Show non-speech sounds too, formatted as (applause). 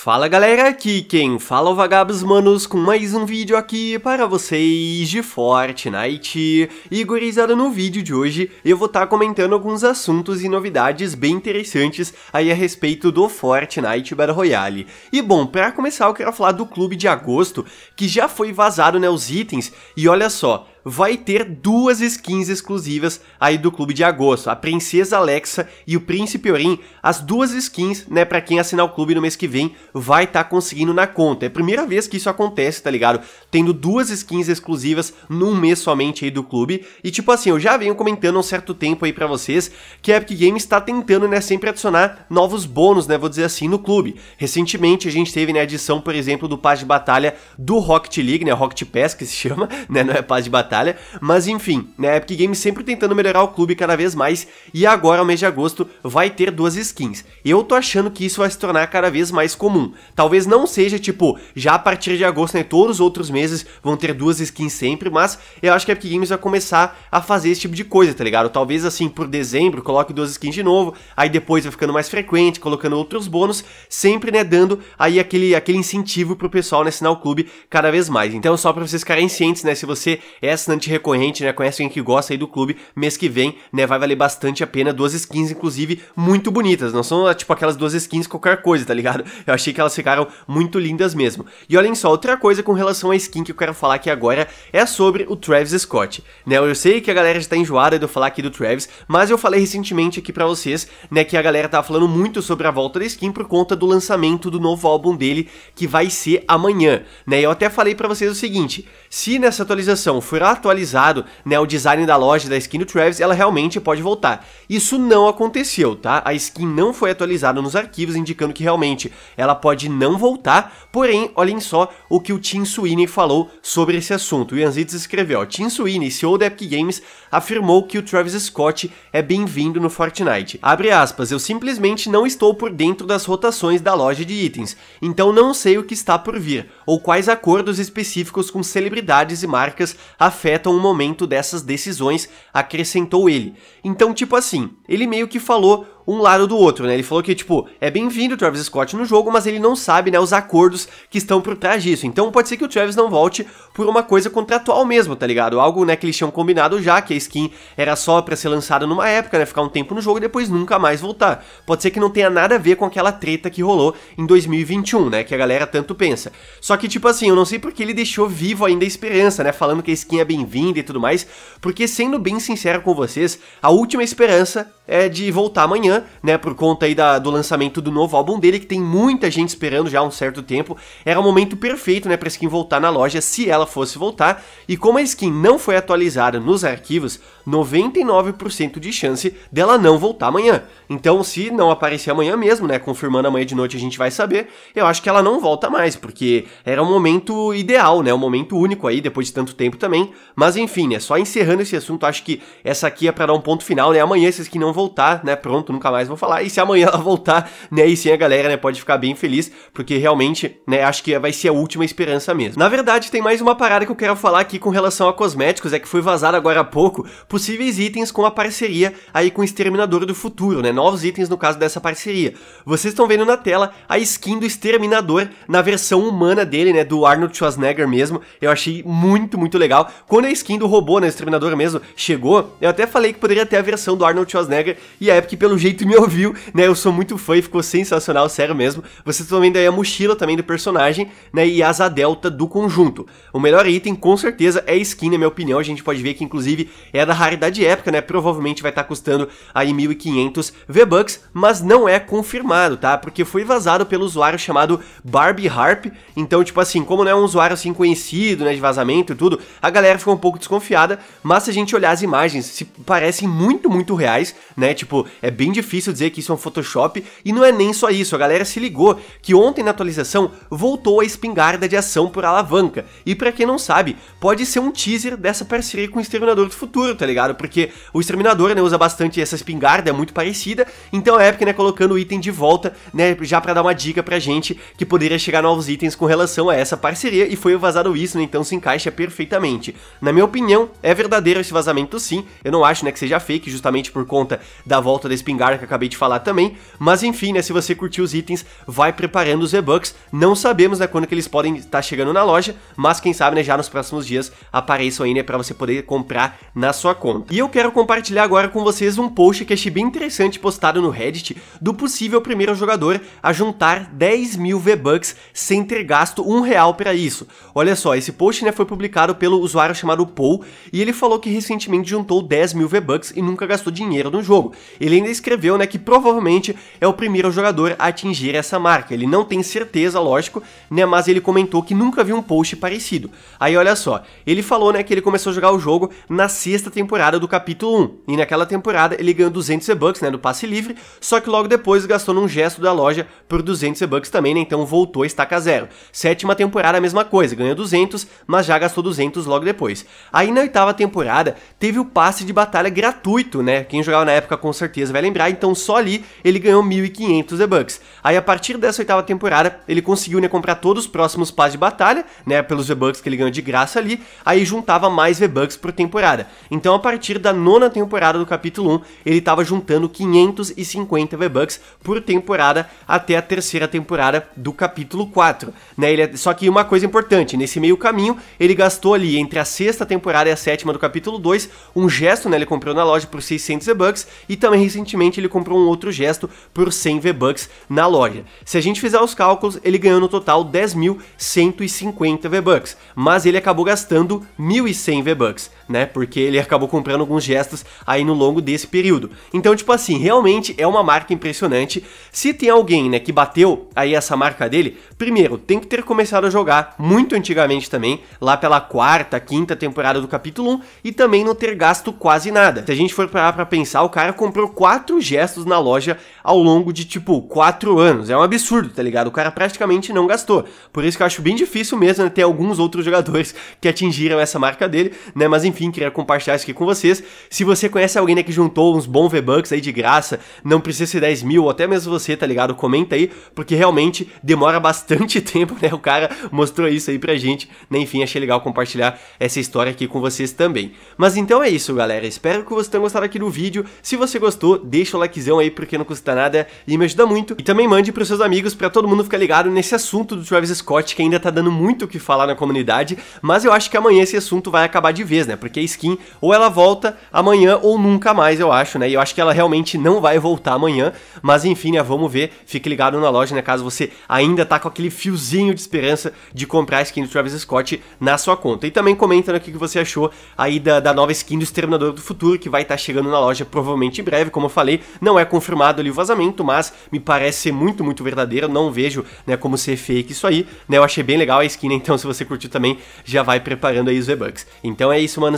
Fala galera, aqui quem fala é o Vagabos Manos com mais um vídeo aqui para vocês de Fortnite. E gurizada, no vídeo de hoje eu vou estar tá comentando alguns assuntos e novidades bem interessantes aí a respeito do Fortnite Battle Royale. E bom, para começar eu quero falar do clube de agosto, que já foi vazado né, os itens, e olha só, vai ter duas skins exclusivas aí do clube de agosto, a Princesa Alexa e o Príncipe Orim, as duas skins, né, para quem assinar o clube no mês que vem, vai estar tá conseguindo na conta. É a primeira vez que isso acontece, tá ligado? Tendo duas skins exclusivas num mês somente aí do clube. E tipo assim, eu já venho comentando há um certo tempo aí para vocês que a Epic Games está tentando, né, sempre adicionar novos bônus, né, vou dizer assim, no clube. Recentemente a gente teve, né, a adição, por exemplo, do Paz de Batalha do Rocket League, né, Rocket Pass que se chama, (laughs) né, não é Paz de Batalha, mas enfim, né, Epic Games sempre tentando melhorar o clube cada vez mais, e agora, no mês de agosto, vai ter duas skins. Eu tô achando que isso vai se tornar cada vez mais comum. Talvez não seja, tipo, já a partir de agosto, né, todos os outros meses vão ter duas skins sempre, mas eu acho que a Epic Games vai começar a fazer esse tipo de coisa, tá ligado? Talvez, assim, por dezembro, coloque duas skins de novo, aí depois vai ficando mais frequente, colocando outros bônus, sempre, né, dando aí aquele, aquele incentivo pro pessoal, né, assinar o clube cada vez mais. Então, só pra vocês ficarem cientes, né, se você é assinante recorrente, né? Conhece alguém que gosta aí do clube, mês que vem, né? Vai valer bastante a pena. Duas skins, inclusive, muito bonitas. Não são tipo aquelas duas skins qualquer coisa, tá ligado? Eu achei que elas ficaram muito lindas mesmo. E olhem só, outra coisa com relação à skin que eu quero falar aqui agora é sobre o Travis Scott, né? Eu sei que a galera já tá enjoada de eu falar aqui do Travis, mas eu falei recentemente aqui para vocês, né? Que a galera tá falando muito sobre a volta da skin por conta do lançamento do novo álbum dele, que vai ser amanhã, né? Eu até falei para vocês o seguinte: se nessa atualização for a atualizado né, o design da loja da skin do Travis, ela realmente pode voltar. Isso não aconteceu, tá? A skin não foi atualizada nos arquivos, indicando que realmente ela pode não voltar, porém, olhem só o que o Tim Sweeney falou sobre esse assunto. O Yanzides escreveu, Tim Sweeney, CEO da Epic Games, afirmou que o Travis Scott é bem-vindo no Fortnite. Abre aspas, eu simplesmente não estou por dentro das rotações da loja de itens, então não sei o que está por vir, ou quais acordos específicos com celebridades e marcas afirmam afetam o momento dessas decisões, acrescentou ele. Então, tipo assim, ele meio que falou um lado do outro, né? Ele falou que, tipo, é bem-vindo o Travis Scott no jogo, mas ele não sabe, né, os acordos que estão por trás disso. Então pode ser que o Travis não volte por uma coisa contratual mesmo, tá ligado? Algo, né, que eles tinham combinado já, que a skin era só pra ser lançada numa época, né, ficar um tempo no jogo e depois nunca mais voltar. Pode ser que não tenha nada a ver com aquela treta que rolou em 2021, né, que a galera tanto pensa. Só que, tipo assim, eu não sei porque ele deixou vivo ainda a esperança, né, falando que a skin é bem-vinda e tudo mais, porque sendo bem sincero com vocês, a última esperança é, de voltar amanhã, né? Por conta aí da, do lançamento do novo álbum dele, que tem muita gente esperando já há um certo tempo. Era o momento perfeito, né? Pra skin voltar na loja, se ela fosse voltar. E como a skin não foi atualizada nos arquivos, 99% de chance dela não voltar amanhã. Então, se não aparecer amanhã mesmo, né? Confirmando amanhã de noite a gente vai saber. Eu acho que ela não volta mais, porque era um momento ideal, né? Um momento único aí, depois de tanto tempo também. Mas enfim, né? Só encerrando esse assunto, acho que essa aqui é pra dar um ponto final, né? Amanhã esses que não voltar, né? Pronto, nunca mais vou falar. E se amanhã (laughs) ela voltar, né? E sim a galera, né, pode ficar bem feliz, porque realmente, né, acho que vai ser a última esperança mesmo. Na verdade, tem mais uma parada que eu quero falar aqui com relação a cosméticos, é que foi vazado agora há pouco possíveis itens com a parceria aí com o Exterminador do Futuro, né? Novos itens no caso dessa parceria. Vocês estão vendo na tela a skin do Exterminador na versão humana dele, né? Do Arnold Schwarzenegger mesmo. Eu achei muito, muito legal. Quando a skin do robô, né? Exterminador mesmo, chegou, eu até falei que poderia ter a versão do Arnold Schwarzenegger Sega. E a Epic, pelo jeito, me ouviu, né? Eu sou muito fã e ficou sensacional, sério mesmo. Você também aí a mochila também do personagem, né? E a asa delta do conjunto. O melhor item, com certeza, é skin, na minha opinião. A gente pode ver que, inclusive, é da raridade épica, né? Provavelmente vai estar tá custando aí 1.500 V-Bucks, mas não é confirmado, tá? Porque foi vazado pelo usuário chamado Barbie Harp. Então, tipo assim, como não é um usuário assim conhecido, né? De vazamento e tudo, a galera ficou um pouco desconfiada. Mas se a gente olhar as imagens, se parecem muito, muito reais, né? Tipo, é bem difícil dizer que isso é um Photoshop e não é nem só isso. A galera se ligou que ontem na atualização voltou a espingarda de ação por alavanca. E para quem não sabe, pode ser um teaser dessa parceria com o Exterminador do Futuro, tá ligado? Porque o Exterminador, né, usa bastante essa espingarda, é muito parecida. Então a Epic, né, colocando o item de volta, né, já para dar uma dica pra gente que poderia chegar novos itens com relação a essa parceria e foi vazado isso, né, então se encaixa perfeitamente. Na minha opinião, é verdadeiro esse vazamento sim. Eu não acho, né, que seja fake, justamente por conta da volta da espingarda que acabei de falar também. Mas enfim, né, se você curtiu os itens, vai preparando os e-bucks. Não sabemos né, quando que eles podem estar chegando na loja, mas quem sabe né, já nos próximos dias apareçam aí né, para você poder comprar na sua conta. E eu quero compartilhar agora com vocês um post que achei bem interessante postado no Reddit do possível primeiro jogador a juntar 10 mil V-Bucks sem ter gasto um real para isso. Olha só, esse post né, foi publicado pelo usuário chamado Paul e ele falou que recentemente juntou 10 mil V-Bucks e nunca gastou dinheiro no jogo jogo. Ele ainda escreveu né, que provavelmente é o primeiro jogador a atingir essa marca. Ele não tem certeza, lógico, né, mas ele comentou que nunca viu um post parecido. Aí olha só, ele falou né, que ele começou a jogar o jogo na sexta temporada do capítulo 1, e naquela temporada ele ganhou 200 e-bucks né, do passe livre, só que logo depois gastou num gesto da loja por 200 e-bucks também, né, então voltou a estaca zero. Sétima temporada a mesma coisa, ganhou 200, mas já gastou 200 logo depois. Aí na oitava temporada teve o passe de batalha gratuito, né, quem jogava na época época com certeza vai lembrar, então só ali ele ganhou 1.500 V-Bucks. Aí a partir dessa oitava temporada, ele conseguiu né, comprar todos os próximos passes de batalha, né, pelos V-Bucks que ele ganhou de graça ali, aí juntava mais V-Bucks por temporada. Então a partir da nona temporada do capítulo 1, ele estava juntando 550 V-Bucks por temporada até a terceira temporada do capítulo 4. Né, ele, é, só que uma coisa importante, nesse meio caminho, ele gastou ali entre a sexta temporada e a sétima do capítulo 2 um gesto, né, ele comprou na loja por 600 V-Bucks, e também recentemente ele comprou um outro gesto por 100 V-Bucks na loja. Se a gente fizer os cálculos, ele ganhou no total 10.150 V-Bucks, mas ele acabou gastando 1.100 V-Bucks né? Porque ele acabou comprando alguns gestos aí no longo desse período. Então, tipo assim, realmente é uma marca impressionante. Se tem alguém, né, que bateu aí essa marca dele, primeiro, tem que ter começado a jogar muito antigamente também, lá pela quarta, quinta temporada do capítulo 1, e também não ter gasto quase nada. Se a gente for parar pra pensar, o cara comprou quatro gestos na loja ao longo de, tipo, quatro anos. É um absurdo, tá ligado? O cara praticamente não gastou. Por isso que eu acho bem difícil mesmo né, ter alguns outros jogadores (laughs) que atingiram essa marca dele, né? Mas enfim, enfim, queria compartilhar isso aqui com vocês. Se você conhece alguém né, que juntou uns bons V-Bucks aí de graça, não precisa ser 10 mil, ou até mesmo você, tá ligado? Comenta aí, porque realmente demora (laughs) bastante tempo, né? O cara mostrou isso aí pra gente, né? Enfim, achei legal compartilhar essa história aqui com vocês também. Mas então é isso, galera. Espero que vocês tenham gostado aqui do vídeo. Se você gostou, deixa o likezão aí, porque não custa nada e me ajuda muito. E também mande pros seus amigos para todo mundo ficar ligado nesse assunto do Travis Scott, que ainda tá dando muito o que falar na comunidade, mas eu acho que amanhã esse assunto vai acabar de vez, né? Porque porque a skin ou ela volta amanhã ou nunca mais, eu acho, né? E eu acho que ela realmente não vai voltar amanhã, mas enfim, né, vamos ver. Fique ligado na loja, né, caso você ainda tá com aquele fiozinho de esperança de comprar a skin do Travis Scott na sua conta. E também comenta né, o que você achou aí da, da nova skin do Exterminador do Futuro, que vai estar tá chegando na loja provavelmente em breve, como eu falei, não é confirmado ali o vazamento, mas me parece ser muito, muito verdadeiro, não vejo, né, como ser fake isso aí, né? Eu achei bem legal a skin, né? então se você curtiu também, já vai preparando aí os V-Bucks. Então é isso, mano,